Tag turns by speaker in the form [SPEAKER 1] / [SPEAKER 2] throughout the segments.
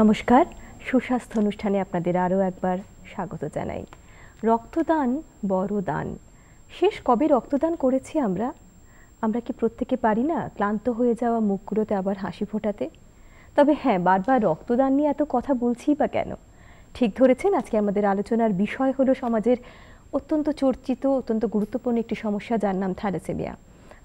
[SPEAKER 1] নমস্কার সুস্বাস্থ্য অনুষ্ঠানে আপনাদের আরও একবার স্বাগত জানাই রক্তদান বড় দান শেষ কবে রক্তদান করেছি আমরা আমরা কি প্রত্যেকে পারি না ক্লান্ত হয়ে যাওয়া মুখগুলোতে আবার হাসি ফোটাতে তবে হ্যাঁ বারবার রক্তদান নিয়ে এত কথা বলছি বা কেন ঠিক ধরেছেন আজকে আমাদের আলোচনার বিষয় হলো সমাজের অত্যন্ত চর্চিত অত্যন্ত গুরুত্বপূর্ণ একটি সমস্যা যার নাম থ্যালাসেমিয়া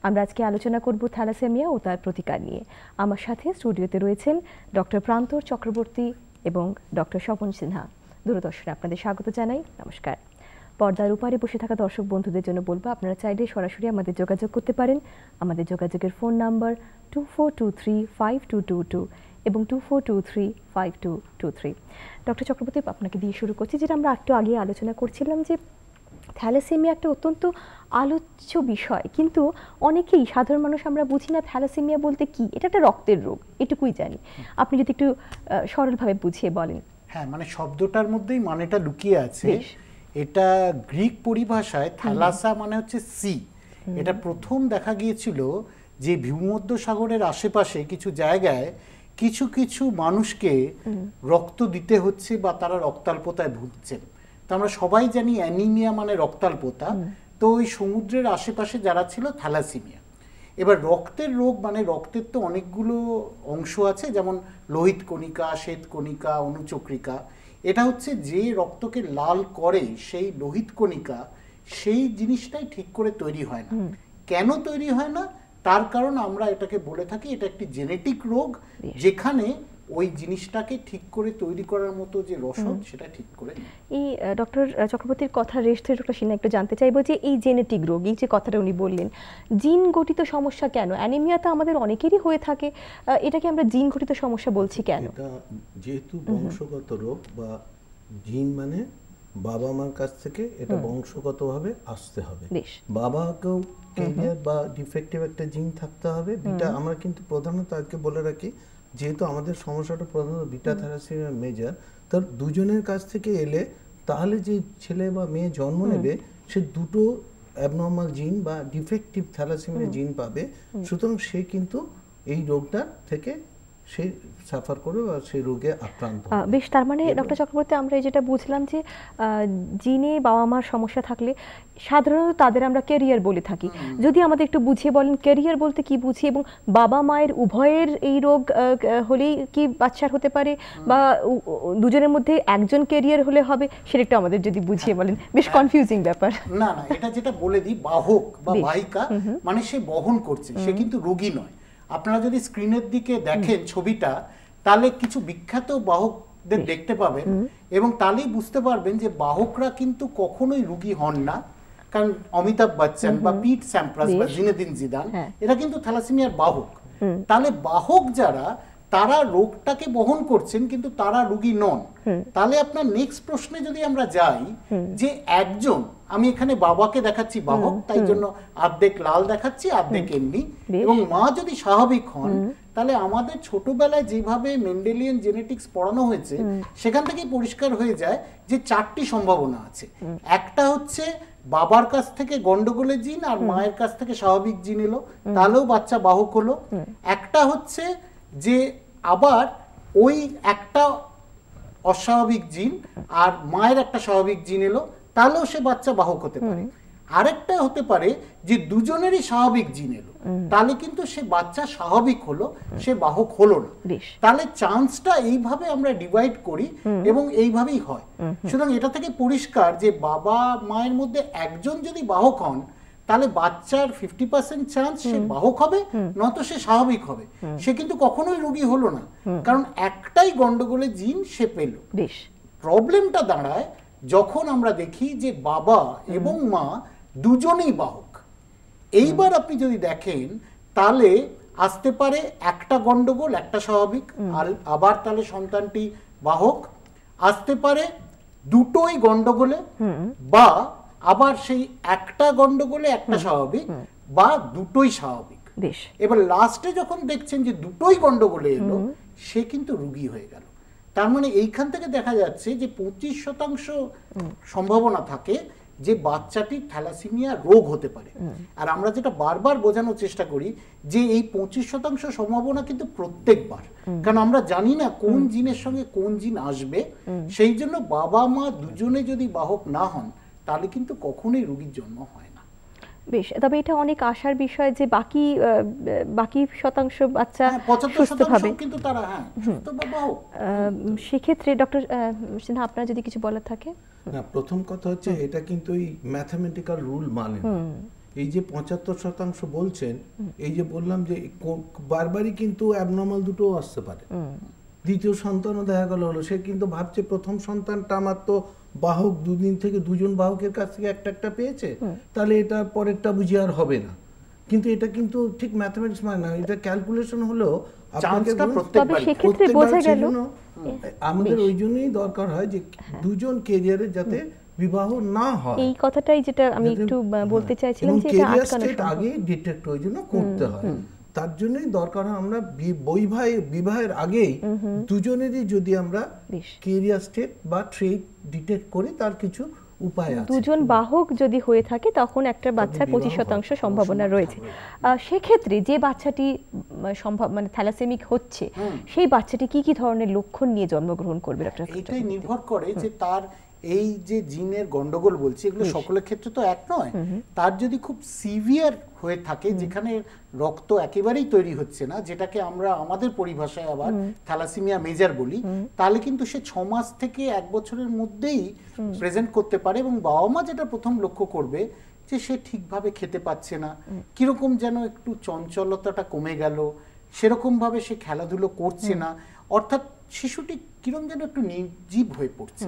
[SPEAKER 1] আমরা আজকে আলোচনা করব থ্যালাসেমিয়া ও তার প্রতিকার নিয়ে আমার সাথে স্টুডিওতে রয়েছেন ডক্টর প্রান্তর চক্রবর্তী এবং ডক্টর স্বপন সিনহা দূরদর্শনে আপনাদের স্বাগত জানাই নমস্কার পর্দার উপারে বসে থাকা দর্শক বন্ধুদের জন্য বলবো আপনারা চাইলে সরাসরি আমাদের যোগাযোগ করতে পারেন আমাদের যোগাযোগের phone number two four two three five two two two এবং two four two three five two two three doctor Chakraborty আপনাকে দিয়ে শুরু করছি যেটা আমরা একটু আগে আলোচনা করছিলাম যে থ্যালাসেমিয়া একটা অত্যন্ত আলোচ্য বিষয় কিন্তু অনেকেই সাধারণ মানুষ আমরা বুঝি না থ্যালাসেমিয়া বলতে কি এটা একটা রক্তের রোগ এটুকুই জানি আপনি যদি একটু সরলভাবে বুঝিয়ে বলেন
[SPEAKER 2] হ্যাঁ মানে শব্দটার মধ্যেই মানেটা লুকিয়ে আছে এটা গ্রিক পরিভাষায় থ্যালাসা মানে হচ্ছে সি এটা প্রথম দেখা গিয়েছিল যে ভূমধ্য সাগরের আশেপাশে কিছু জায়গায় কিছু কিছু মানুষকে রক্ত দিতে হচ্ছে বা তারা রক্তাল্পতায় ভুগছেন তো আমরা সবাই জানি অ্যানিমিয়া মানে রক্তাল্পতা তো ওই সমুদ্রের আশেপাশে যারা ছিল থ্যালাসিমিয়া এবার রক্তের রোগ মানে রক্তের তো অনেকগুলো অংশ আছে যেমন লোহিত কণিকা শ্বেত কণিকা অনুচক্রিকা এটা হচ্ছে যে রক্তকে লাল করে সেই লোহিত কণিকা সেই জিনিসটাই ঠিক করে তৈরি হয় না কেন তৈরি হয় না তার কারণ আমরা এটাকে বলে থাকি এটা একটি জেনেটিক রোগ যেখানে ওই জিনিসটাকে ঠিক করে তৈরি করার মতো যে রসদ সেটা ঠিক করে
[SPEAKER 1] এই ডক্টর চক্রবর্তীর কথা রেস্ট থেকে ডক্টর সিনহা একটু জানতে চাইবো যে এই জেনেটিক রোগ এই যে কথাটা উনি বললেন জিন গঠিত সমস্যা কেন অ্যানিমিয়া তো আমাদের অনেকেরই হয়ে থাকে এটাকে আমরা জিন গঠিত সমস্যা বলছি কেন
[SPEAKER 3] যেহেতু বংশগত রোগ বা জিন মানে বাবা মার কাছ থেকে এটা বংশগতভাবে আসতে হবে বাবাকেও ক্যারিয়ার বা ডিফেক্টিভ একটা জিন থাকতে হবে এটা আমরা কিন্তু প্রধানত আজকে বলে রাখি যেহেতু আমাদের সমস্যাটা প্রধানত বিটা থ্যালাসেমিয়া মেজার তার দুজনের কাছ থেকে এলে তাহলে যে ছেলে বা মেয়ে জন্ম নেবে সে দুটো অ্যাবনর্মাল জিন বা ডিফেক্টিভ থ্যালাসেমিয়া জিন পাবে সুতরাং সে কিন্তু এই রোগটার থেকে সে সাফার করে বা সেই রোগে আক্রান্ত
[SPEAKER 1] বেশ তার মানে ডক্টর চক্রবর্তী আমরা যেটা বুঝলাম যে জিনে বাবা মার সমস্যা থাকলে সাধারণত তাদের আমরা কেরিয়ার বলে থাকি যদি আমাদের একটু বুঝিয়ে বলেন কেরিয়ার বলতে কি বুঝি এবং বাবা মায়ের উভয়ের এই রোগ হলেই কি বাচ্চার হতে পারে বা দুজনের মধ্যে একজন কেরিয়ার হলে হবে সেটা একটু আমাদের যদি বুঝিয়ে বলেন বেশ কনফিউজিং হ্যাঁ। ব্যাপার না না
[SPEAKER 2] এটা যেটা বলে দিই বাহক বা বাহিকা মানে সে বহন করছে সে কিন্তু রোগী নয় আপনারা যদি স্ক্রিনের দিকে দেখেন ছবিটা তাহলে কিছু বিখ্যাত বাহকদের দেখতে পাবেন এবং তাহলেই বুঝতে পারবেন যে বাহকরা কিন্তু কখনোই রুগী হন না কারণ অমিতাভ বচ্চন বা পিট স্যাম্প্রাস বা জিনেদিন জিদান হ্যাঁ। এরা কিন্তু থ্যালাসেমিয়ার বাহক তাহলে বাহক যারা তারা রোগটাকে বহন করছেন কিন্তু তারা রুগী নন তাহলে আপনার নেক্সট প্রশ্নে যদি আমরা যাই যে একজন আমি এখানে বাবাকে দেখাচ্ছি বাহক তাই জন্য আর্ধেক লাল দেখাচ্ছি আর্ধেক এমনি এবং মা যদি স্বাভাবিক হন তাহলে আমাদের ছোটবেলায় যেভাবে মেন্ডেলিয়ান জেনেটিক্স পড়ানো হয়েছে সেখান থেকেই পরিষ্কার হয়ে যায় যে চারটি সম্ভাবনা আছে একটা হচ্ছে বাবার কাছ থেকে গন্ডগোলের জিন আর মায়ের কাছ থেকে স্বাভাবিক জিন এলো তাহলেও বাচ্চা বাহক হলো একটা হচ্ছে যে আবার ওই একটা অস্বাভাবিক জিন আর মায়ের একটা স্বাভাবিক জিন এলো তাহলেও সে বাচ্চা বাহক হতে পারে আরেকটা হতে পারে যে দুজনেরই স্বাভাবিক জিন এলো তাহলে কিন্তু সে বাচ্চা স্বাভাবিক হলো সে বাহক হলো না তাহলে চান্সটা এইভাবে আমরা ডিভাইড করি এবং এইভাবেই হয় সুতরাং এটা থেকে পরিষ্কার যে বাবা মায়ের মধ্যে একজন যদি বাহক হন তাহলে বাচ্চার ফিফটি পার্সেন্ট চান্স সে বাহক হবে নয়তো সে স্বাভাবিক হবে সে কিন্তু কখনোই রোগী হলো না কারণ একটাই গন্ডগোলে জিন সে পেল প্রবলেমটা দাঁড়ায় যখন আমরা দেখি যে বাবা এবং মা দুজনেই বাহক এইবার আপনি যদি দেখেন তাহলে আসতে পারে একটা গন্ডগোল একটা স্বাভাবিক আর আবার তাহলে সন্তানটি বাহক আসতে পারে দুটোই গন্ডগোলে বা আবার সেই একটা গন্ডগোলে একটা স্বাভাবিক বা দুটোই স্বাভাবিক এবার লাস্টে যখন দেখছেন যে দুটোই গন্ডগোলে এলো সে কিন্তু রুগী হয়ে গেল তার মানে এইখান থেকে দেখা যাচ্ছে যে পঁচিশ শতাংশ সম্ভাবনা থাকে যে বাচ্চাটি থ্যালাসিমিয়া রোগ হতে পারে আর আমরা যেটা বারবার বোঝানোর চেষ্টা করি যে এই পঁচিশ শতাংশ সম্ভাবনা কিন্তু প্রত্যেকবার কারণ আমরা জানি না কোন জিনের সঙ্গে কোন জিন আসবে সেই জন্য বাবা মা দুজনে যদি বাহক না হন তাহলে কিন্তু কখনোই রোগীর জন্ম হয় না
[SPEAKER 1] বেশ তবে এটা অনেক আশার বিষয় যে বাকি বাকি শতাংশ বাচ্চা হ্যাঁ, সুস্থ হবে কিন্তু তারা হ্যাঁ সেক্ষেত্রে ডক্টর সিনহা আপনার যদি কিছু বলার থাকে
[SPEAKER 3] না প্রথম কথা হচ্ছে এটা কিন্তু এই ম্যাথামেটিক্যাল রুল মানে এই যে পঁচাত্তর শতাংশ বলছেন এই যে বললাম যে বারবারই কিন্তু অ্যাবনর্মাল দুটো আসতে পারে দ্বিতীয় সন্তানও দেখা গেল হলো সে কিন্তু ভাবছে প্রথম সন্তানটা আমার তো বাহক দুদিন থেকে দুজন বাহকের কাছ থেকে একটা একটা পেয়েছে তাহলে এটা পরেরটা বুঝি আর হবে না কিন্তু এটা কিন্তু ঠিক ম্যাথমেটিক্স মানে না এটা ক্যালকুলেশন হলো আমাদের ওই জন্যই দরকার হয় যে হ্যাঁ। দুজন কেরিয়ারে যাতে বিবাহ না হয় এই
[SPEAKER 1] কথাটাই যেটা আমি একটু হ্যাঁ। বলতে চাইছিলাম যে এটা আগে
[SPEAKER 3] ডিটেক্ট ওই জন্য করতে হয় তার জন্যই দরকার হয় আমরা বৈবাহের বিবাহের আগেই দুজনেরই যদি আমরা কেরিয়ার স্টেট বা ট্রেড ডিটেক্ট করি তার কিছু উপায়
[SPEAKER 1] আছে দুজন বাহক যদি হয়ে থাকে তখন একটা বাচ্চার 25 শতাংশ সম্ভাবনা রয়েছে সেই ক্ষেত্রে যে বাচ্চাটি সম্ভব মানে থ্যালাসেমিক হচ্ছে সেই বাচ্চাটি কি কি ধরনের লক্ষণ নিয়ে জন্মগ্রহণ করবে এটাই
[SPEAKER 2] নির্ভর করে যে তার এই যে জিনের গন্ডগোল বলছি এগুলো সকলের ক্ষেত্রে তো এক নয় তার যদি খুব সিভিয়ার হয়ে থাকে যেখানে রক্ত একেবারেই তৈরি হচ্ছে না যেটাকে আমরা আমাদের পরিভাষায় আবার থ্যালাসিমিয়া মেজার বলি তাহলে কিন্তু সে ছ মাস থেকে এক বছরের মধ্যেই প্রেজেন্ট করতে পারে এবং বাবা মা যেটা প্রথম লক্ষ্য করবে যে সে ঠিকভাবে খেতে পাচ্ছে না কিরকম যেন একটু চঞ্চলতাটা কমে গেল সেরকম ভাবে সে খেলাধুলো করছে না অর্থাৎ শিশুটি কিরম যেন একটু নির্জীব হয়ে পড়ছে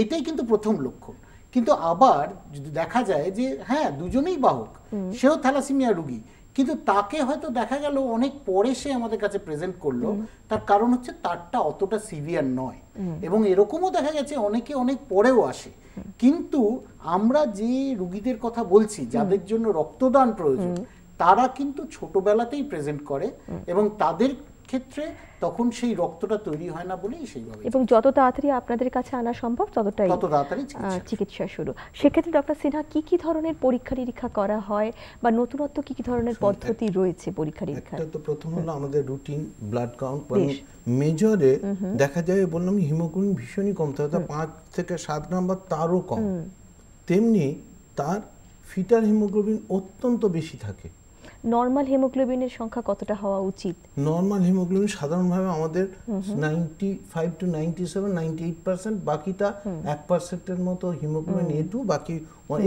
[SPEAKER 2] এইটাই কিন্তু প্রথম লক্ষ্য কিন্তু আবার যদি দেখা যায় যে হ্যাঁ দুজনেই বাহক সেও থ্যালাসিমিয়া রুগী কিন্তু তাকে হয়তো দেখা গেল অনেক পরে সে আমাদের কাছে প্রেজেন্ট করলো তার কারণ হচ্ছে তারটা অতটা সিভিয়ার নয় এবং এরকমও দেখা গেছে অনেকে অনেক পরেও আসে কিন্তু আমরা যে রুগীদের কথা বলছি যাদের জন্য রক্তদান প্রয়োজন তারা কিন্তু ছোটবেলাতেই প্রেজেন্ট করে এবং তাদের ক্ষেত্রে তখন সেই রক্তটা তৈরি হয় না বলেই সেইভাবে
[SPEAKER 1] এবং যত তাড়াতাড়ি আপনাদের কাছে আনা সম্ভব ততটাই তত তাড়াতাড়ি চিকিৎসা শুরু সেক্ষেত্রে ডক্টর সিনহা কি কি ধরনের পরীক্ষা নিরীক্ষা করা হয় বা নতুনত্ব কি কি ধরনের পদ্ধতি রয়েছে পরীক্ষা
[SPEAKER 3] নিরীক্ষা তো প্রথম হলো আমাদের রুটিন ব্লাড কাউন্ট মেজরে দেখা যায় বললাম হিমোগ্লোবিন ভীষণই কম থাকে পাঁচ থেকে সাত নাম্বার তারও কম তেমনি তার ফিটার হিমোগ্লোবিন অত্যন্ত বেশি থাকে
[SPEAKER 1] নর্মাল হিমোগ্লোবিনের সংখ্যা কতটা হওয়া উচিত
[SPEAKER 3] নর্মাল হিমোগ্লোবিন সাধারণভাবে আমাদের ninety five to ninety seven ninety eight percent বাকিটা এক পার্সেন্টের মতো হিমোগ্লোবিন এ টু বাকি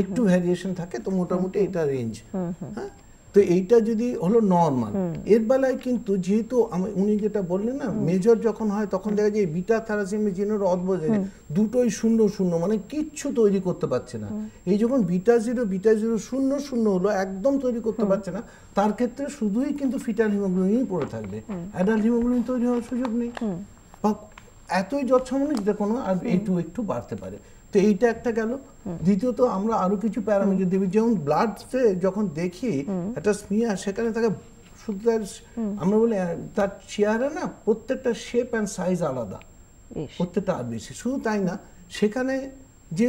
[SPEAKER 3] একটু ভ্যারিয়েশন থাকে তো মোটামুটি এটা রেঞ্জ হ্যাঁ তো এইটা যদি হলো নর্মাল এর বেলায় কিন্তু যেহেতু উনি যেটা বললেন না মেজর যখন হয় তখন দেখা যায় বিটা থ্যালাসেমিয়া জিরোর অদ্ভুত দুটোই শূন্য শূন্য মানে কিচ্ছু তৈরি করতে পারছে না এই যখন বিটা জিরো বিটা জিরো শূন্য শূন্য হলো একদম তৈরি করতে পারছে না তার ক্ষেত্রে শুধুই কিন্তু ফিটাল হিমোগ্লোবিন পড়ে থাকবে অ্যাডাল্ট হিমোগ্লোবিন তৈরি হওয়ার সুযোগ নেই বা এতই যৎসামান্য যেটা কোনো আর একটু একটু বাড়তে পারে তো এইটা একটা গেল দ্বিতীয়ত আমরা আরো কিছু প্যারামিটার দেবী যেমন ব্লাডে যখন দেখি একটা স্মিয়া সেখানে তাকে শুধু তার আমরা বলি তার চেহারা না প্রত্যেকটা শেপ অ্যান্ড সাইজ আলাদা প্রত্যেকটা আর বেশি শুধু তাই না সেখানে যে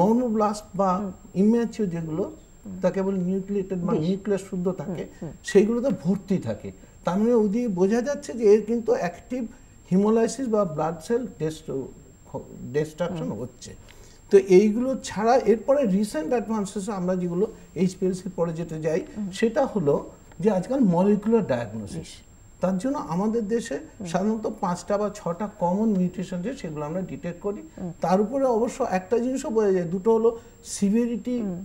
[SPEAKER 3] নর্মোব্লাস্ট বা ইমেচিও যেগুলো তাকে বলে নিউক্লিয়েটেড বা নিউক্লিয়াস শুদ্ধ থাকে সেইগুলোতে ভর্তি থাকে তার মানে ওদিকে বোঝা যাচ্ছে যে এর কিন্তু অ্যাক্টিভ হিমোলাইসিস বা ব্লাড সেল টেস্ট ডেস্ট্রাকশন হচ্ছে তো এইগুলো ছাড়া এরপরে রিসেন্ট অ্যাডভান্সেস আমরা যেগুলো এইচপিএলসির পরে যেতে যাই সেটা হলো যে আজকাল মলিকুলার ডায়াগনোসিস তার জন্য আমাদের দেশে সাধারণত পাঁচটা বা ছটা কমন মিউটেশন যে সেগুলো আমরা ডিটেক্ট করি তার উপরে অবশ্য একটা জিনিসও বোঝা যায় দুটো হলো সিভিরিটিটাও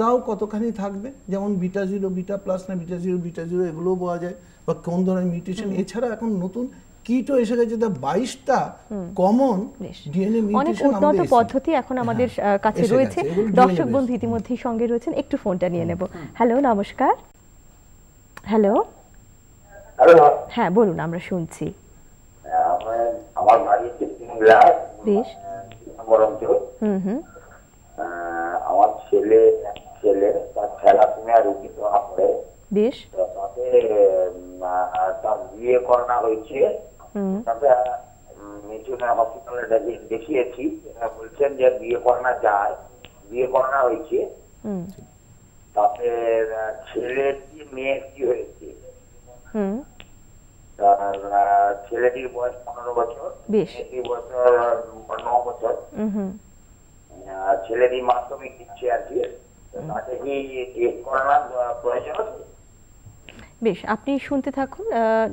[SPEAKER 3] তাও কতখানি থাকবে যেমন বিটা জিরো বিটা প্লাস না বিটা জিরো বিটা জিরো এগুলোও বোঝা যায় বা কোন ধরনের মিউটেশন এছাড়া এখন নতুন কিটো এসে গেছে যেটা বাইশটা কমন ডিএনএ অনেক উন্নত
[SPEAKER 1] পদ্ধতি এখন আমাদের হ্যাঁ, কাছে রয়েছে দর্শক বন্ধু ইতিমধ্যেই সঙ্গে রয়েছেন একটু ফোনটা নিয়ে নেব হ্যালো নমস্কার হ্যালো হ্যাঁ বলুন আমরা শুনছি আমার বাড়ি বেশ হুম হুম
[SPEAKER 2] আমার ছেলে ছেলে তার খেলাধুলা রুগী ধরা পড়ে
[SPEAKER 1] বেশ তাতে
[SPEAKER 2] তার বিয়ে করানো হয়েছে তারা মিঠুনে হসপিটালে দেখিয়েছি বলছেন যে বিয়ে করানো যায় বিয়ে করানো হয়েছে তাতে ছেলেটি কি হয়েছে ছেলেটির বয়স পনেরো বছর মেয়েটির বছর ন বছর ছেলেটি মাধ্যমিক দিচ্ছে আর কি তাতে কি টেস্ট করানোর প্রয়োজন আছে
[SPEAKER 1] বেশ আপনি শুনতে থাকুন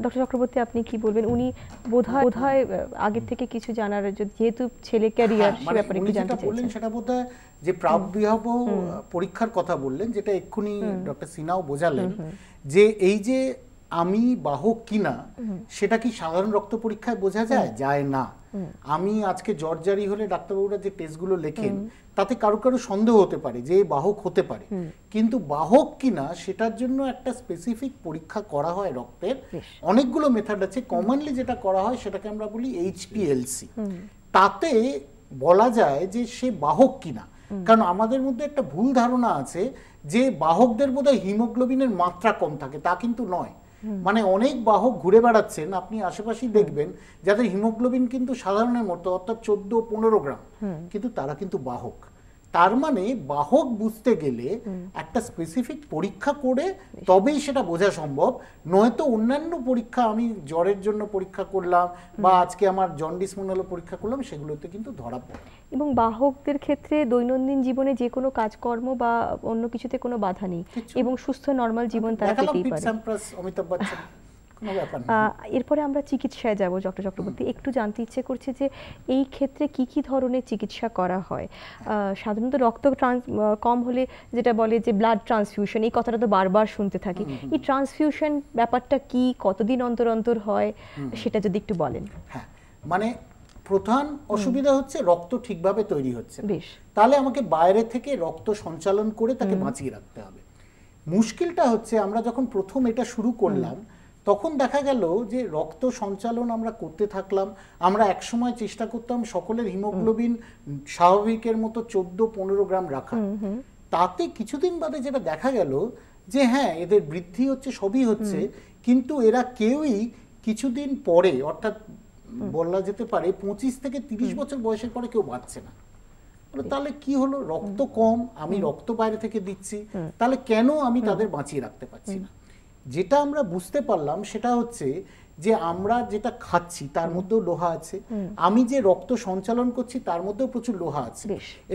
[SPEAKER 1] ডক্টর চক্রবর্তী আপনি কি বলবেন উনি বোধহয় বোধহয় আগের থেকে কিছু জানার যেহেতু ছেলে ক্যারিয়ার সে মানে ব্যাপারে একটু জানতে বললেন সেটা
[SPEAKER 2] বোধহয় যে প্রাপবিহব পরীক্ষার কথা বললেন যেটা এক্ষুনি ডক্টর সিনাও বোঝালেন যে এই যে আমি বাহক কিনা সেটা কি সাধারণ রক্ত পরীক্ষায় বোঝা যায় যায় না আমি আজকে জর্জারি হলে ডাক্তারবাবুরা যে টেস্টগুলো লেখেন তাতে কারো কারো সন্দেহ হতে পারে যে বাহক হতে পারে কিন্তু বাহক কিনা সেটার জন্য একটা স্পেসিফিক পরীক্ষা করা হয় রক্তের অনেকগুলো মেথড আছে কমনলি যেটা করা হয় সেটাকে আমরা বলি এইচপিএলসি তাতে বলা যায় যে সে বাহক কিনা কারণ আমাদের মধ্যে একটা ভুল ধারণা আছে যে বাহকদের বোধহয় হিমোগ্লোবিনের মাত্রা কম থাকে তা কিন্তু নয় মানে অনেক বাহক ঘুরে বেড়াচ্ছেন আপনি আশেপাশেই দেখবেন যাদের হিমোগ্লোবিন কিন্তু সাধারণের মতো অর্থাৎ চোদ্দ পনেরো গ্রাম কিন্তু তারা কিন্তু বাহক তার মানে বাহক বুঝতে গেলে একটা স্পেসিফিক পরীক্ষা করে তবেই সেটা বোঝা সম্ভব নয়তো অন্যান্য পরীক্ষা আমি জ্বরের জন্য পরীক্ষা করলাম বা আজকে আমার জন্ডিস মনে পরীক্ষা করলাম সেগুলোতে কিন্তু ধরা পড়ে
[SPEAKER 1] এবং বাহকদের ক্ষেত্রে দৈনন্দিন জীবনে যে কোনো কাজকর্ম বা অন্য কিছুতে কোনো বাধা নেই এবং সুস্থ নর্মাল জীবন তারা পেতেই
[SPEAKER 2] পারে
[SPEAKER 1] এরপরে আমরা চিকিৎসায় যাব ডক্টর চক্রবর্তী একটু জানতে ইচ্ছে করছে যে এই ক্ষেত্রে কি কি ধরনের চিকিৎসা করা হয় সাধারণত রক্ত কম হলে যেটা বলে যে ব্লাড ট্রান্সফিউশন এই কথাটা তো বারবার শুনতে থাকি এই ট্রান্সফিউশন ব্যাপারটা কি কতদিন অন্তর অন্তর হয় সেটা যদি একটু বলেন হ্যাঁ,
[SPEAKER 2] মানে প্রধান অসুবিধা হচ্ছে রক্ত ঠিকভাবে তৈরি হচ্ছে তাহলে আমাকে বাইরে থেকে রক্ত সঞ্চালন করে তাকে বাঁচিয়ে রাখতে হবে মুশকিলটা হচ্ছে আমরা যখন প্রথম এটা শুরু করলাম তখন দেখা গেল যে রক্ত সঞ্চালন আমরা করতে থাকলাম আমরা একসময় চেষ্টা করতাম সকলের হিমোগ্লোবিন স্বাভাবিকের মতো চোদ্দ পনেরো গ্রাম রাখা তাতে কিছুদিন বাদে যেটা দেখা গেল যে হ্যাঁ এদের বৃদ্ধি হচ্ছে সবই হচ্ছে কিন্তু এরা কেউই কিছুদিন পরে অর্থাৎ বলা যেতে পারে পঁচিশ থেকে তিরিশ বছর বয়সের পরে কেউ বাঁচছে না মানে তাহলে কি হলো রক্ত কম আমি রক্ত বাইরে থেকে দিচ্ছি তাহলে কেন আমি তাদের বাঁচিয়ে রাখতে পারছি না যেটা আমরা বুঝতে পারলাম সেটা হচ্ছে যে আমরা যেটা খাচ্ছি তার মধ্যেও লোহা আছে আমি যে রক্ত সঞ্চালন করছি তার মধ্যেও প্রচুর লোহা আছে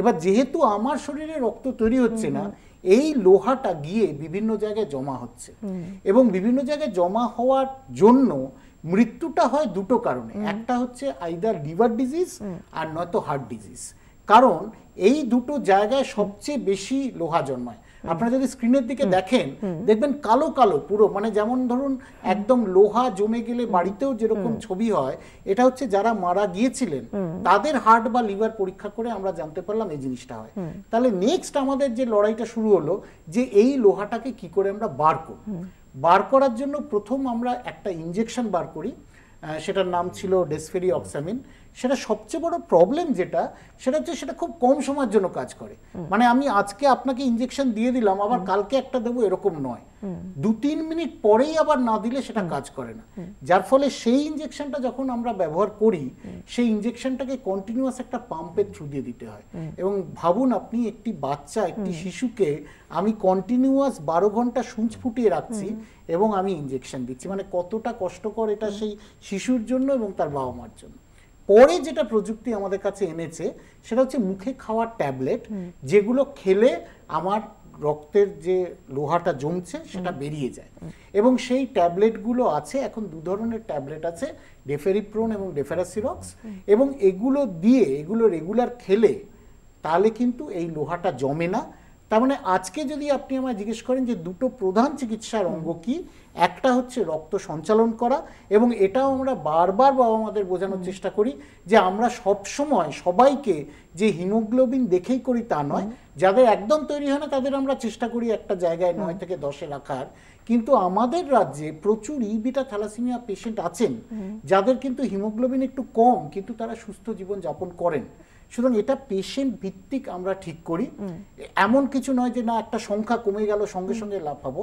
[SPEAKER 2] এবার যেহেতু আমার শরীরে রক্ত তৈরি হচ্ছে না এই লোহাটা গিয়ে বিভিন্ন জায়গায় জমা হচ্ছে এবং বিভিন্ন জায়গায় জমা হওয়ার জন্য মৃত্যুটা হয় দুটো কারণে একটা হচ্ছে আইদার লিভার ডিজিজ আর নয়তো হার্ট ডিজিজ কারণ এই দুটো জায়গায় সবচেয়ে বেশি লোহা জন্মায় আপনারা যদি স্ক্রিনের দিকে দেখেন দেখবেন কালো কালো পুরো মানে যেমন ধরুন একদম লোহা জমে গেলে বাড়িতেও যেরকম ছবি হয় এটা হচ্ছে যারা মারা গিয়েছিলেন তাদের হার্ট বা লিভার পরীক্ষা করে আমরা জানতে পারলাম এই জিনিসটা হয় তাহলে নেক্সট আমাদের যে লড়াইটা শুরু হলো যে এই লোহাটাকে কি করে আমরা বার করব বার করার জন্য প্রথম আমরা একটা ইঞ্জেকশন বার করি সেটার নাম ছিল ডেসফেরি অক্সামিন সেটা সবচেয়ে বড় প্রবলেম যেটা সেটা হচ্ছে সেটা খুব কম সময়ের জন্য কাজ করে মানে আমি আজকে আপনাকে ইঞ্জেকশন দিয়ে দিলাম আবার কালকে একটা দেবো এরকম নয় দু তিন মিনিট পরেই আবার না দিলে সেটা কাজ করে না যার ফলে সেই ইনজেকশনটা যখন আমরা ব্যবহার করি সেই ইঞ্জেকশনটাকে কন্টিনিউয়াস একটা পাম্পের থ্রু দিয়ে দিতে হয় এবং ভাবুন আপনি একটি বাচ্চা একটি শিশুকে আমি কন্টিনিউয়াস বারো ঘন্টা সুঁচ ফুটিয়ে রাখছি এবং আমি ইঞ্জেকশন দিচ্ছি মানে কতটা কষ্টকর এটা সেই শিশুর জন্য এবং তার বাবা মার জন্য পরে যেটা প্রযুক্তি আমাদের কাছে এনেছে সেটা হচ্ছে মুখে খাওয়ার ট্যাবলেট যেগুলো খেলে আমার রক্তের যে লোহাটা জমছে সেটা বেরিয়ে যায় এবং সেই ট্যাবলেটগুলো আছে এখন দু ধরনের ট্যাবলেট আছে ডেফেরিপ্রোন এবং ডেফেরাসিরক্স এবং এগুলো দিয়ে এগুলো রেগুলার খেলে তাহলে কিন্তু এই লোহাটা জমে না তার মানে আজকে যদি আপনি আমায় জিজ্ঞেস করেন যে দুটো প্রধান চিকিৎসার অঙ্গ কি একটা হচ্ছে রক্ত সঞ্চালন করা এবং এটাও আমরা বারবার বাবা আমাদের বোঝানোর চেষ্টা করি যে আমরা সব সময় সবাইকে যে হিমোগ্লোবিন দেখেই করি তা নয় যাদের একদম তৈরি হয় না তাদের আমরা চেষ্টা করি একটা জায়গায় নয় থেকে দশে রাখার কিন্তু আমাদের রাজ্যে প্রচুর ইবিটা থ্যালাসিমিয়া পেশেন্ট আছেন যাদের কিন্তু হিমোগ্লোবিন একটু কম কিন্তু তারা সুস্থ জীবন যাপন করেন সুতরাং এটা পেশেন্ট ভিত্তিক আমরা ঠিক করি এমন কিছু নয় যে না একটা সংখ্যা কমে গেল সঙ্গে সঙ্গে লাভ পাবো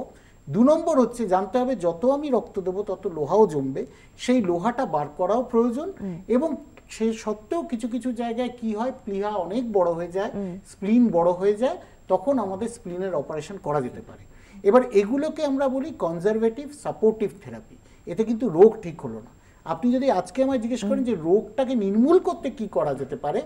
[SPEAKER 2] দু নম্বর হচ্ছে জানতে হবে যত আমি রক্ত দেবো তত লোহাও জমবে সেই লোহাটা বার করাও প্রয়োজন এবং সে সত্ত্বেও কিছু কিছু জায়গায় কি হয় প্লিহা অনেক বড় হয়ে যায় স্প্লিন বড় হয়ে যায় তখন আমাদের স্প্লিনের অপারেশন করা যেতে পারে এবার এগুলোকে আমরা বলি কনজারভেটিভ সাপোর্টিভ থেরাপি এতে কিন্তু রোগ ঠিক হলো না আপনি যদি আজকে আমায় জিজ্ঞেস করেন যে রোগটাকে নির্মূল করতে কি করা যেতে পারে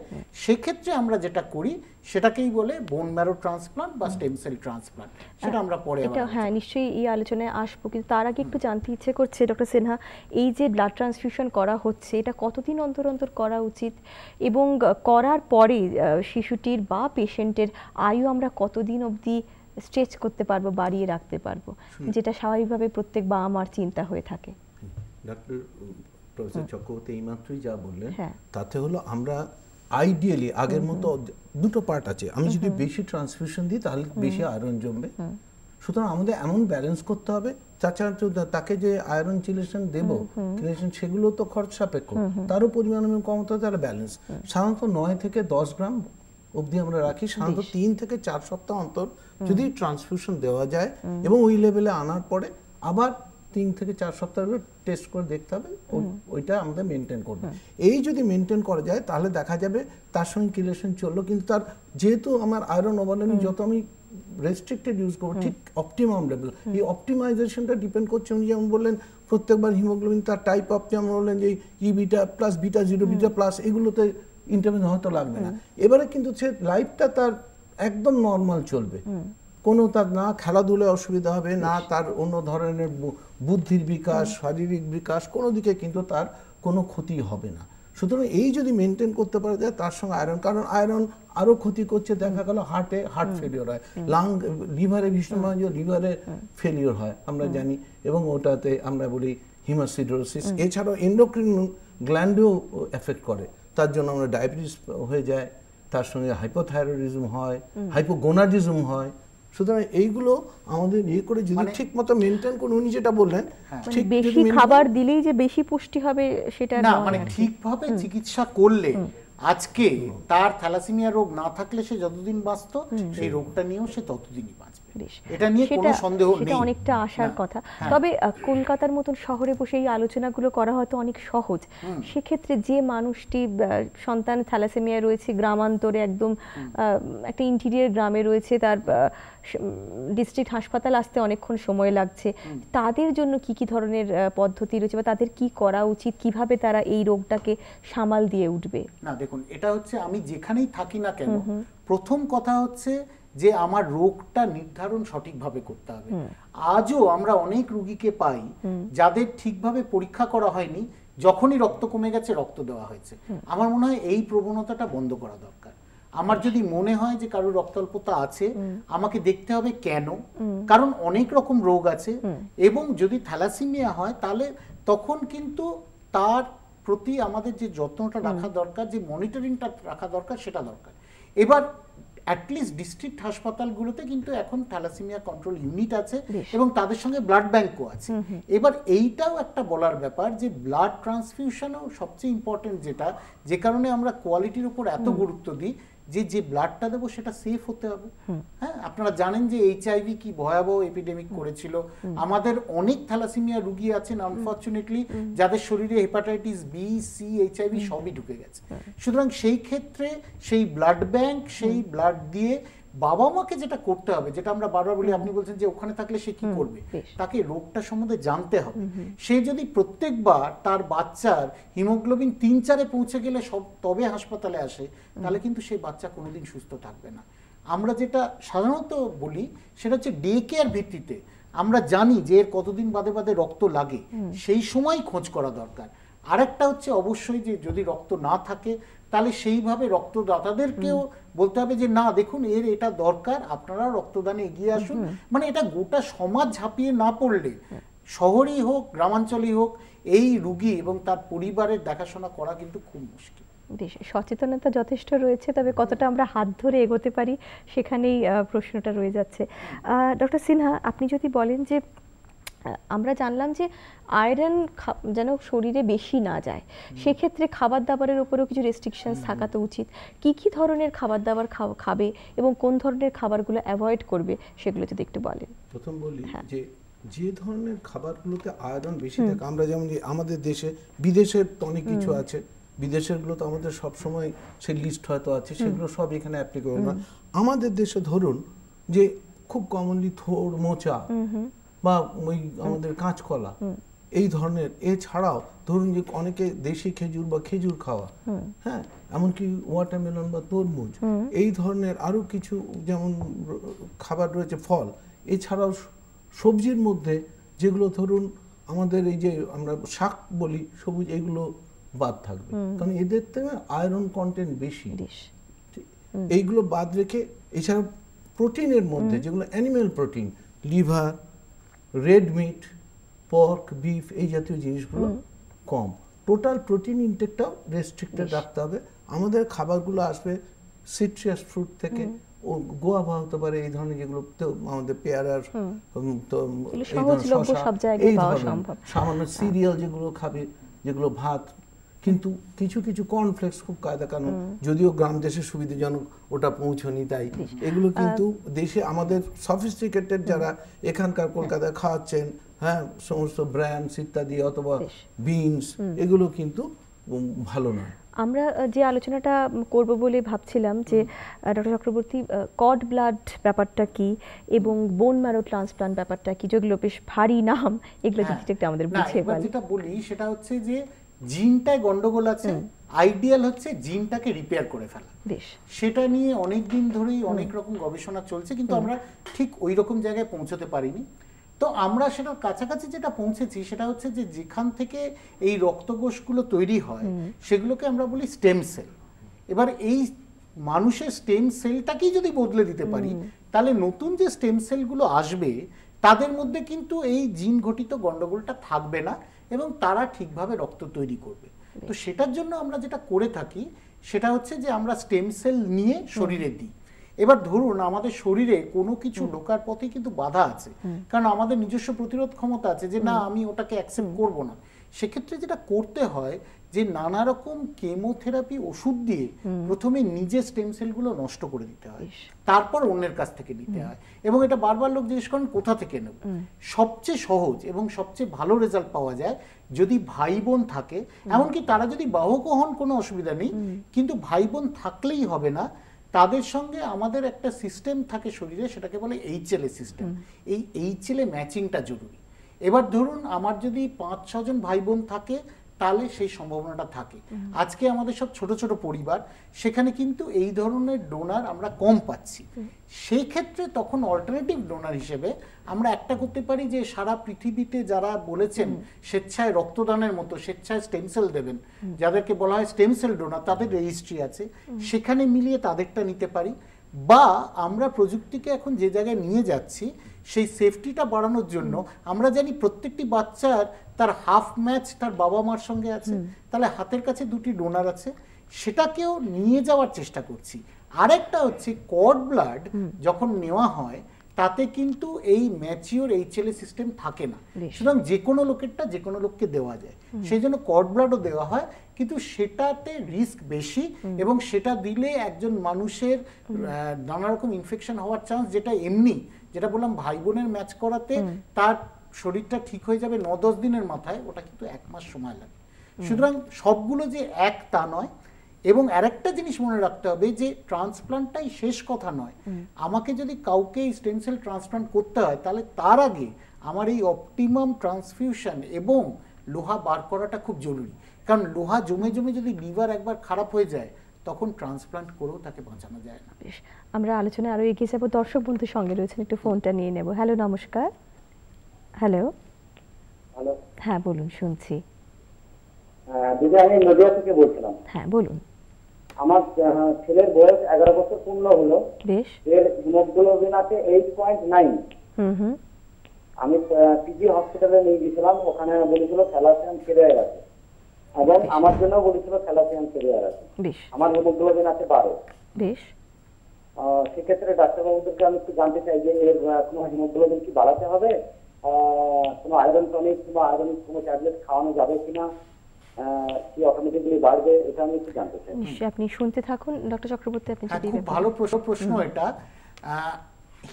[SPEAKER 2] সেক্ষেত্রে আমরা যেটা করি সেটাকেই বলে বোন ম্যারো ট্রান্সপ্লান্ট বা স্টেম সেল ট্রান্সপ্লান্ট সেটা আমরা পরে এটা
[SPEAKER 1] হ্যাঁ নিশ্চয়ই এই আলোচনায় আসবো কিন্তু তার আগে একটু জানতে ইচ্ছে করছে ডক্টর সিনহা এই যে ব্লাড ট্রান্সফিউশন করা হচ্ছে এটা কতদিন অন্তর অন্তর করা উচিত এবং করার পরে শিশুটির বা পেশেন্টের আয়ু আমরা কতদিন অবধি স্ট্রেচ করতে পারবো বাড়িয়ে রাখতে পারবো যেটা স্বাভাবিকভাবে প্রত্যেক বা আমার চিন্তা হয়ে থাকে
[SPEAKER 3] ডাক্তার প্রফেসর চক্রবর্তী এইমাত্রই যা বললেন হ্যাঁ। তাতে হলো আমরা আইডিয়ালি আগের মতো দুটো পার্ট আছে আমি যদি বেশি ট্রান্সফিউশন দিই তাহলে বেশি আয়রন জমবে সুতরাং আমাদের এমন ব্যালেন্স করতে হবে তাকে যে আয়রন চিলেশন দেব চিলেশন সেগুলো তো খরচ সাপেক্ষ তারও পরিমাণ এবং কমতে তার ব্যালেন্স সাধারণত নয় থেকে দশ গ্রাম অবধি আমরা রাখি সাধারণত তিন থেকে চার সপ্তাহ অন্তর যদি ট্রান্সফিউশন দেওয়া যায় এবং ওই লেভেলে আনার পরে আবার তিন থেকে চার সপ্তাহ টেস্ট করে দেখতে হবে ওইটা আমাদের মেনটেন করবে এই যদি মেনটেন করা যায় তাহলে দেখা যাবে তার সঙ্গে কিলেশন চললো কিন্তু তার যেহেতু আমার আয়রন ওভারলেন যত আমি রেস্ট্রিক্টেড ইউজ করবো ঠিক অপটিমাম লেভেল এই অপটিমাইজেশনটা ডিপেন্ড করছে উনি যেমন বললেন প্রত্যেকবার হিমোগ্লোবিন তার টাইপ অফ যেমন বললেন যে E beta plus beta zero beta plus এগুলোতে ইন্টারভেন হয়তো লাগবে না এবারে কিন্তু সে লাইফটা তার একদম নর্মাল চলবে কোনো তার না খেলাধুলায় অসুবিধা হবে না তার অন্য ধরনের বুদ্ধির বিকাশ শারীরিক বিকাশ কোনো দিকে কিন্তু তার কোনো ক্ষতি হবে না সুতরাং এই যদি মেনটেন করতে পারা যায় তার সঙ্গে আয়রন কারণ আয়রন আরো ক্ষতি করছে দেখা গেল হার্টে হার্ট ফেলিওর হয় লাং লিভারে ভীষণ লিভারে ফেলিওর হয় আমরা জানি এবং ওটাতে আমরা বলি হিমাসিড্রোসিস এছাড়াও এন্ডোক্রিন গ্ল্যান্ডেও এফেক্ট করে তার জন্য আমরা ডায়াবেটিস হয়ে যায় তার সঙ্গে হাইপোথাইরয়েডিজম হয় হাইপোগোনাডিজম হয় সুতরাং এইগুলো আমাদের ইয়ে করে যদি ঠিক মতো মেনটেন করুন উনি যেটা বললেন হ্যাঁ। ঠিক মানে বেশি খাবার
[SPEAKER 1] দিলেই যে বেশি পুষ্টি হবে সেটা না মানে ঠিকভাবে
[SPEAKER 2] চিকিৎসা করলে আজকে তার থ্যালাসেমিয়া রোগ না থাকলে সে যতদিন বাঁচত সেই রোগটা নিয়েও সে ততদিনই জিনিস এটা নিয়ে কোনো সন্দেহ নেই সেটা অনেকটা আশার কথা
[SPEAKER 1] হ্যাঁ। তবে কলকাতার মতন শহরে বসে এই আলোচনাগুলো করা হয়তো অনেক সহজ সেক্ষেত্রে যে মানুষটি সন্তান থ্যালাসেমিয়া রয়েছে গ্রামান্তরে একদম একটা ইন্টিরিয়ার গ্রামে রয়েছে তার ডিস্ট্রিক্ট হাসপাতাল আসতে অনেকক্ষণ সময় লাগছে তাদের জন্য কি কি ধরনের পদ্ধতি রয়েছে বা তাদের কি করা উচিত কিভাবে তারা এই রোগটাকে সামাল দিয়ে উঠবে
[SPEAKER 2] না দেখুন এটা হচ্ছে আমি যেখানেই থাকি না কেন প্রথম কথা হচ্ছে যে আমার রোগটা নির্ধারণ সঠিকভাবে করতে হবে আজও আমরা অনেক রুগীকে পাই যাদের ঠিকভাবে পরীক্ষা করা হয়নি যখনই রক্ত কমে গেছে রক্ত দেওয়া হয়েছে আমার মনে হয় এই প্রবণতাটা বন্ধ করা দরকার আমার যদি মনে হয় যে কারোর রক্তাল্পতা আছে আমাকে দেখতে হবে কেন কারণ অনেক রকম রোগ আছে এবং যদি থ্যালাসিমিয়া হয় তাহলে তখন কিন্তু তার প্রতি আমাদের যে যত্নটা রাখা দরকার যে মনিটরিংটা রাখা দরকার সেটা দরকার এবার অ্যাটলিস্ট ডিস্ট্রিক্ট হাসপাতালগুলোতে কিন্তু এখন থ্যালাসিমিয়া কন্ট্রোল ইউনিট আছে এবং তাদের সঙ্গে ব্লাড ব্যাঙ্কও আছে এবার এইটাও একটা বলার ব্যাপার যে ব্লাড ট্রান্সফিউশনও সবচেয়ে ইম্পর্টেন্ট যেটা যে কারণে আমরা কোয়ালিটির উপর এত গুরুত্ব দিই যে যে ব্লাডটা দেবো সেটা সেফ হতে হবে হ্যাঁ আপনারা জানেন যে এইচআইভি কি ভয়াবহ এপিডেমিক করেছিল আমাদের অনেক থ্যালাসিমিয়া রুগী আছেন আনফর্চুনেটলি যাদের শরীরে হেপাটাইটিস বি সি এইচআইভি সবই ঢুকে গেছে সুতরাং সেই ক্ষেত্রে সেই ব্লাড ব্যাংক সেই ব্লাড দিয়ে বাবা মাকে যেটা করতে হবে যেটা আমরা বারবার বলি আপনি বলছেন যে ওখানে থাকলে সে কি করবে তাকে রোগটা সম্বন্ধে জানতে হবে সে যদি প্রত্যেকবার তার বাচ্চার হিমোগ্লোবিন তিন চারে পৌঁছে গেলে সব তবে হাসপাতালে আসে তাহলে কিন্তু সেই বাচ্চা কোনোদিন সুস্থ থাকবে না আমরা যেটা সাধারণত বলি সেটা হচ্ছে ডে কেয়ার ভিত্তিতে আমরা জানি যে এর কতদিন বাদে বাদে রক্ত লাগে সেই সময় খোঁজ করা দরকার আরেকটা হচ্ছে অবশ্যই যে যদি রক্ত না থাকে তাহলে সেইভাবে রক্তদাতাদেরকেও বলতে হবে যে না দেখুন এর এটা দরকার আপনারা রক্তদানে এগিয়ে আসুন মানে এটা গোটা সমাজ ঝাঁপিয়ে না পড়লে শহরেই হোক গ্রামাঞ্চলেই হোক এই রুগী এবং তার পরিবারের দেখাশোনা করা কিন্তু খুব
[SPEAKER 1] মুশকিল সচেতনতা যথেষ্ট রয়েছে তবে কতটা আমরা হাত ধরে এগোতে পারি সেখানেই প্রশ্নটা রয়ে যাচ্ছে ডক্টর সিনহা আপনি যদি বলেন যে আমরা জানলাম যে আয়রন যেন শরীরে বেশি না যায় সেক্ষেত্রে খাবার দাবারের উপরেও কিছু রেস্ট্রিকশনস থাকা তো উচিত কি কি ধরনের খাবার দাবার খাবে এবং কোন ধরনের খাবারগুলো অ্যাভয়েড করবে সেগুলো যদি একটু বলেন
[SPEAKER 3] প্রথম বলি হ্যাঁ। যে যে ধরনের খাবারগুলোতে আয়রন বেশি থাকে আমরা যেমন আমাদের দেশে বিদেশের তো অনেক কিছু আছে বিদেশেরগুলো তো আমাদের সবসময় সে লিস্ট হয়তো আছে সেগুলো সব এখানে অ্যাপ্লিকেবল না আমাদের দেশে ধরুন যে খুব কমনলি থোর মোচা বা ওই আমাদের কাঁচকলা এই ধরনের এছাড়াও ধরুন যে অনেকে দেশি খেজুর বা খেজুর খাওয়া হ্যাঁ এমনকি ওয়াটারমেলন বা তরমুজ এই ধরনের আরও কিছু যেমন খাবার রয়েছে ফল এছাড়াও সবজির মধ্যে যেগুলো ধরুন আমাদের এই যে আমরা শাক বলি সবুজ এগুলো বাদ থাকবে কারণ এদের থেকে আয়রন কন্টেন্ট বেশি এইগুলো বাদ রেখে এছাড়া প্রোটিনের মধ্যে যেগুলো animal protein liver red meat pork beef এই জাতীয় জিনিসগুলো কম টোটাল প্রোটিন ইনটেকটাও রেস্ট্রিক্টেড রাখতে হবে আমাদের খাবারগুলো আসবে সিট্রিয়াস ফ্রুট থেকে ও গোয়াভা হতে পারে এই ধরনের যেগুলো আমাদের পেয়ারার এই ধরনের সামান্য সিরিয়াল হ্যাঁ। যেগুলো খাবে যেগুলো ভাত কিন্তু কিছু কিছু কর্নফ্লেক্স খুব কায়দা কানুন যদিও গ্রাম দেশে সুবিধাজনক ওটা পৌঁছনি তাই এগুলো কিন্তু দেশে আমাদের সফিস্টিকেটেড যারা এখানকার কলকাতায় খাওয়াচ্ছেন হ্যাঁ সমস্ত ব্র্যান্ডস ইত্যাদি অথবা বিনস এগুলো কিন্তু ভালো নয়
[SPEAKER 1] আমরা যে আলোচনাটা করব বলে ভাবছিলাম যে ডক্টর চক্রবর্তী কড ব্লাড ব্যাপারটা কি এবং বোন ম্যারো ট্রান্সপ্লান্ট ব্যাপারটা কি যেগুলো বেশ ভারী নাম এগুলো যদি হ্যাঁ। একটু আমাদের বুঝিয়ে
[SPEAKER 2] বলি সেটা হচ্ছে যে জিনটায় গন্ডগোল আছে আইডিয়াল হচ্ছে জিনটাকে রিপেয়ার করে ফেলা সেটা নিয়ে অনেক দিন ধরেই অনেক রকম গবেষণা চলছে কিন্তু আমরা ঠিক ওই রকম জায়গায় পৌঁছতে পারিনি তো আমরা সেটার কাছাকাছি যেটা পৌঁছেছি সেটা হচ্ছে যে যেখান থেকে এই রক্তকোষগুলো তৈরি হয় সেগুলোকে আমরা বলি স্টেম সেল এবার এই মানুষের স্টেম সেলটাকেই যদি বদলে দিতে পারি তাহলে নতুন যে স্টেম সেলগুলো আসবে তাদের মধ্যে কিন্তু এই জিন ঘটিত গন্ডগোলটা থাকবে না এবং তারা ঠিকভাবে রক্ত তৈরি করবে তো সেটার জন্য আমরা যেটা করে থাকি সেটা হচ্ছে যে আমরা স্টেম সেল নিয়ে শরীরে দিই এবার ধরুন আমাদের শরীরে কোনো কিছু ঢোকার পথে কিন্তু বাধা আছে কারণ আমাদের নিজস্ব প্রতিরোধ ক্ষমতা আছে যে না আমি ওটাকে অ্যাকসেপ্ট করব না সেক্ষেত্রে যেটা করতে হয় যে নানা রকম কেমোথেরাপি ওষুধ দিয়ে প্রথমে নিজের স্টেম সেলগুলো নষ্ট করে দিতে হয় তারপর অন্যের কাছ থেকে নিতে হয় এবং এটা বারবার লোক জিজ্ঞেস করেন কোথা থেকে নেব সবচেয়ে সহজ এবং সবচেয়ে ভালো রেজাল্ট পাওয়া যায় যদি ভাই বোন থাকে এমনকি তারা যদি বাহক হন কোনো অসুবিধা নেই কিন্তু ভাই বোন থাকলেই হবে না তাদের সঙ্গে আমাদের একটা সিস্টেম থাকে শরীরে সেটাকে বলে এইচএলএ সিস্টেম এই এইচএলএ ম্যাচিংটা জরুরি এবার ধরুন আমার যদি পাঁচ ছজন ভাই বোন থাকে তাহলে সেই সম্ভাবনাটা থাকে আজকে আমাদের সব ছোট ছোট পরিবার সেখানে কিন্তু এই ধরনের ডোনার আমরা কম পাচ্ছি সেই ক্ষেত্রে তখন অল্টারনেটিভ ডোনার হিসেবে আমরা একটা করতে পারি যে সারা পৃথিবীতে যারা বলেছেন স্বেচ্ছায় রক্তদানের মতো স্বেচ্ছায় স্টেমসেল দেবেন যাদেরকে বলা হয় স্টেমসেল ডোনার তাদের রেজিস্ট্রি আছে সেখানে মিলিয়ে তাদেরটা নিতে পারি বা আমরা প্রযুক্তিকে এখন যে জায়গায় নিয়ে যাচ্ছি সেই সেফটিটা বাড়ানোর জন্য আমরা জানি প্রত্যেকটি বাচ্চার তার হাফ ম্যাচ তার বাবা মার সঙ্গে আছে তাহলে হাতের কাছে দুটি ডোনার আছে সেটাকেও নিয়ে যাওয়ার চেষ্টা করছি আরেকটা হচ্ছে কড ব্লাড যখন নেওয়া হয় তাতে কিন্তু এই ম্যাচিওর এইচএলএ সিস্টেম থাকে না সুতরাং যে কোনো লোকেরটা যে কোনো লোককে দেওয়া যায় সেই জন্য কড ব্লাডও দেওয়া হয় কিন্তু সেটাতে রিস্ক বেশি এবং সেটা দিলে একজন মানুষের নানা রকম ইনফেকশন হওয়ার চান্স যেটা এমনি যেটা বললাম ভাই বোনের ম্যাচ করাতে তার শরীরটা ঠিক হয়ে যাবে ন দশ দিনের মাথায় ওটা কিন্তু এক মাস সময় লাগে সুতরাং সবগুলো যে এক তা নয় এবং আরেকটা জিনিস মনে রাখতে হবে যে ট্রান্সপ্লান্টটাই শেষ কথা নয় আমাকে যদি কাউকে স্টেনসেল ট্রান্সপ্লান্ট করতে হয় তাহলে তার আগে আমার এই অপটিমাম ট্রান্সফিউশন এবং লোহা বার করাটা খুব জরুরি কারণ লোহা জমে জমে যদি লিভার একবার খারাপ হয়ে যায় তখন ট্রান্সপ্লান্ট করেও তাকে বাঁচানো যায় না বেশ
[SPEAKER 1] আমরা আলোচনায় আরও এগিয়ে যাবো দর্শক বন্ধুর সঙ্গে রয়েছেন একটু ফোনটা নিয়ে নেব হ্যালো নমস্কার হ্যালো হ্যালো হ্যাঁ বলুন শুনছি
[SPEAKER 2] হ্যাঁ, দিদি আমি নদিয়া থেকে বলছিলাম হ্যাঁ বলুন আমার ছেলের বয়স এগারো বছর পূর্ণ হলো বেশ এর হিমোগ্লোবিন আছে এইট পয়েন্ট নাইন হুম হুম আমি পিজি হসপিটালে নিয়ে গেছিলাম ওখানে বলেছিল স্যালাসিয়াম ছেড়ে গেছে এবং আমার জন্য বলেছিল থ্যালাসিয়ান সিরিয়ার আছে আমার হিমোগ্লোবিন আছে বারো বেশ সেক্ষেত্রে ডাক্তারবাবুদেরকে আমি একটু জানতে চাই যে এর কোনো হিমোগ্লোবিন কি বাড়াতে হবে কোনো আয়রন টনিক কিংবা আয়রন কোনো ট্যাবলেট খাওয়ানো যাবে কিনা কি অটোমেটিকলি বাড়বে এটা আমি একটু
[SPEAKER 1] জানতে চাই নিশ্চয়ই আপনি শুনতে থাকুন ডক্টর চক্রবর্তী আপনি হ্যাঁ, ভালো প্রশ্ন প্রশ্ন এটা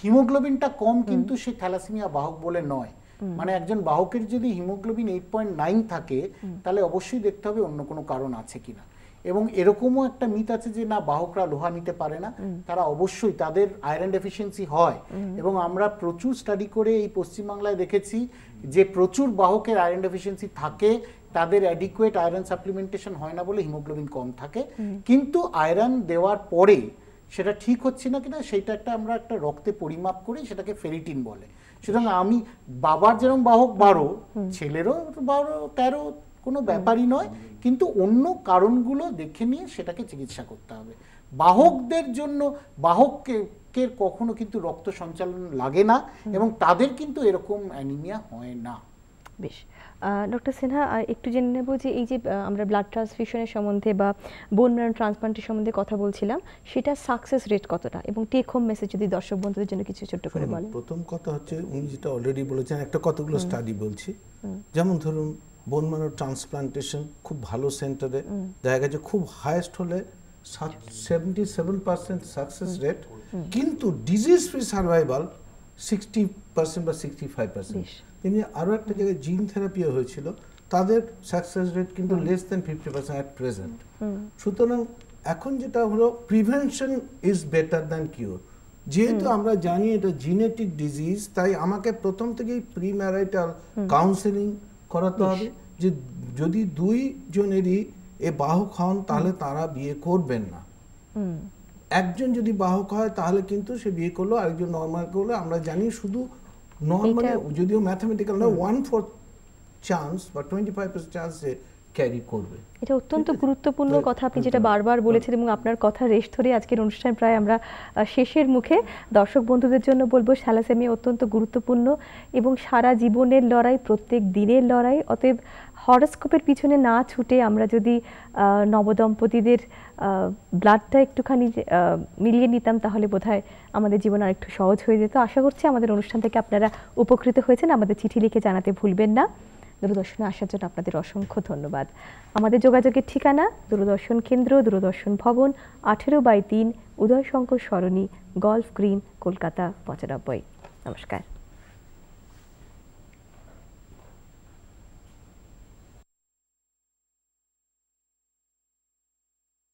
[SPEAKER 2] হিমোগ্লোবিনটা কম কিন্তু সে থ্যালাসেমিয়া বাহক বলে নয় মানে একজন বাহকের যদি হিমোগ্লোবিন এইট পয়েন্ট নাইন থাকে তাহলে অবশ্যই দেখতে হবে অন্য কোনো কারণ আছে কিনা এবং এরকমও একটা মিথ আছে যে না বাহকরা লোহা নিতে পারে না তারা অবশ্যই তাদের আয়রন ডেফিসিয়েন্সি হয় এবং আমরা প্রচুর স্টাডি করে এই পশ্চিমবাংলায় দেখেছি যে প্রচুর বাহকের আয়রন ডেফিসিয়েন্সি থাকে তাদের অ্যাডিকুয়েট আয়রন সাপ্লিমেন্টেশন হয় না বলে হিমোগ্লোবিন কম থাকে কিন্তু আয়রন দেওয়ার পরে সেটা ঠিক হচ্ছে না কিনা সেইটা একটা আমরা একটা রক্তে পরিমাপ করি সেটাকে ফেরিটিন বলে সুতরাং আমি বাবার যেরকম বাহক বারো ছেলেরও বারো তেরো কোনো ব্যাপারই নয় কিন্তু অন্য কারণগুলো দেখে নিয়ে সেটাকে চিকিৎসা করতে হবে বাহকদের জন্য বাহককে কখনো কিন্তু রক্ত সঞ্চালন লাগে না এবং তাদের কিন্তু এরকম অ্যানিমিয়া হয় না
[SPEAKER 1] বেশ ডক্টর সিনহা একটু জেনে নেব যে এই যে আমরা ব্লাড ট্রান্সফিউশনের সম্বন্ধে বা বোন ম্যারন ট্রান্সপ্লান্টের সম্বন্ধে কথা বলছিলাম সেটা সাকসেস রেট কতটা এবং টেক হোম মেসেজ যদি দর্শক বন্ধুদের জন্য কিছু ছোট করে হ্যাঁ, বলেন
[SPEAKER 3] প্রথম কথা হচ্ছে উনি যেটা অলরেডি বলেছেন একটা কতগুলো স্টাডি বলছি যেমন ধরুন বোন ম্যান ট্রান্সপ্লান্টেশন খুব ভালো সেন্টারে দেখা গেছে খুব হায়েস্ট হলে seventy seven percent success rate কিন্তু disease free survival sixty percent বা সিক্সটি ফাইভ পার্সেন্ট এমনি আরও একটা জায়গায় জিন থেরাপিও হয়েছিল তাদের সাকসেস রেট কিন্তু less than fifty percent at present সুতরাং এখন যেটা হলো prevention is better than cure যেহেতু আমরা জানি এটা জিনেটিক ডিজিজ তাই আমাকে প্রথম থেকেই প্রি ম্যারাইটাল কাউন্সেলিং করাতে হবে যে যদি দুই জনেরই এ বাহক হন তাহলে তারা বিয়ে করবেন না একজন যদি বাহক হয় তাহলে কিন্তু সে বিয়ে করলো আরেকজন নর্মাল করলো আমরা জানি শুধু নর্মালি যদিও ম্যাথমেটিক্যাল না ওয়ান ফোর চান্স বা টোয়েন্টি ফাইভ পার্সেন্ট চান্সে ক্যারি করবে
[SPEAKER 1] এটা অত্যন্ত গুরুত্বপূর্ণ কথা আপনি হ্যাঁ, যেটা বারবার হ্যাঁ। বলেছেন এবং আপনার কথা রেশ ধরে আজকের অনুষ্ঠান প্রায় আমরা শেষের মুখে দর্শক বন্ধুদের জন্য বলবো স্যালাসেমিয়া অত্যন্ত গুরুত্বপূর্ণ এবং সারা জীবনের লড়াই প্রত্যেক দিনের লড়াই অতএব হরস্কোপের পিছনে না ছুটে আমরা যদি নবদম্পতিদের ব্লাডটা একটুখানি মিলিয়ে নিতাম তাহলে বোধহয় আমাদের জীবন আরেকটু সহজ হয়ে যেত আশা করছি আমাদের অনুষ্ঠান থেকে আপনারা উপকৃত হয়েছেন আমাদের চিঠি লিখে জানাতে ভুলবেন না দূরদর্শনে আসার জন্য আপনাদের অসংখ্য ধন্যবাদ আমাদের যোগাযোগের ঠিকানা দূরদর্শন কেন্দ্র দূরদর্শন ভবন আঠেরো বাই তিন উদয়শঙ্কর সরণি গল্ফ গ্রিন কলকাতা পঁচানব্বই নমস্কার